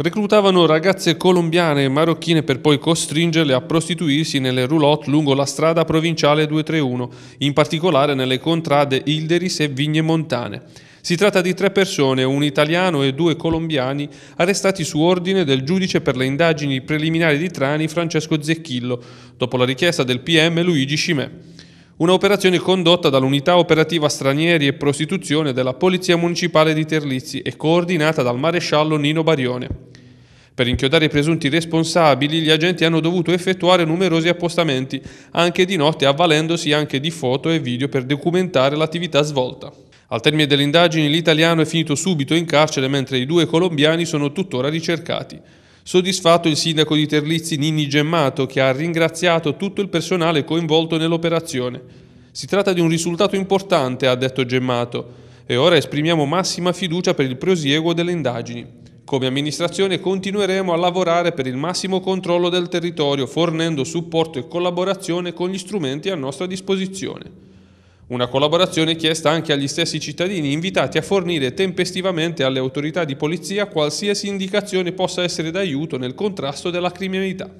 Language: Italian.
Reclutavano ragazze colombiane e marocchine per poi costringerle a prostituirsi nelle roulotte lungo la strada provinciale 231, in particolare nelle contrade Ilderis e Vigne Montane. Si tratta di tre persone, un italiano e due colombiani, arrestati su ordine del giudice per le indagini preliminari di Trani Francesco Zecchillo, dopo la richiesta del PM Luigi Scimè. Un'operazione condotta dall'unità operativa stranieri e prostituzione della Polizia Municipale di Terlizzi e coordinata dal maresciallo Nino Barione. Per inchiodare i presunti responsabili gli agenti hanno dovuto effettuare numerosi appostamenti, anche di notte avvalendosi anche di foto e video per documentare l'attività svolta. Al termine delle indagini l'italiano è finito subito in carcere mentre i due colombiani sono tuttora ricercati. Soddisfatto il sindaco di Terlizzi Nini Gemmato che ha ringraziato tutto il personale coinvolto nell'operazione. Si tratta di un risultato importante, ha detto Gemmato, e ora esprimiamo massima fiducia per il prosieguo delle indagini. Come amministrazione continueremo a lavorare per il massimo controllo del territorio fornendo supporto e collaborazione con gli strumenti a nostra disposizione. Una collaborazione chiesta anche agli stessi cittadini invitati a fornire tempestivamente alle autorità di polizia qualsiasi indicazione possa essere d'aiuto nel contrasto della criminalità.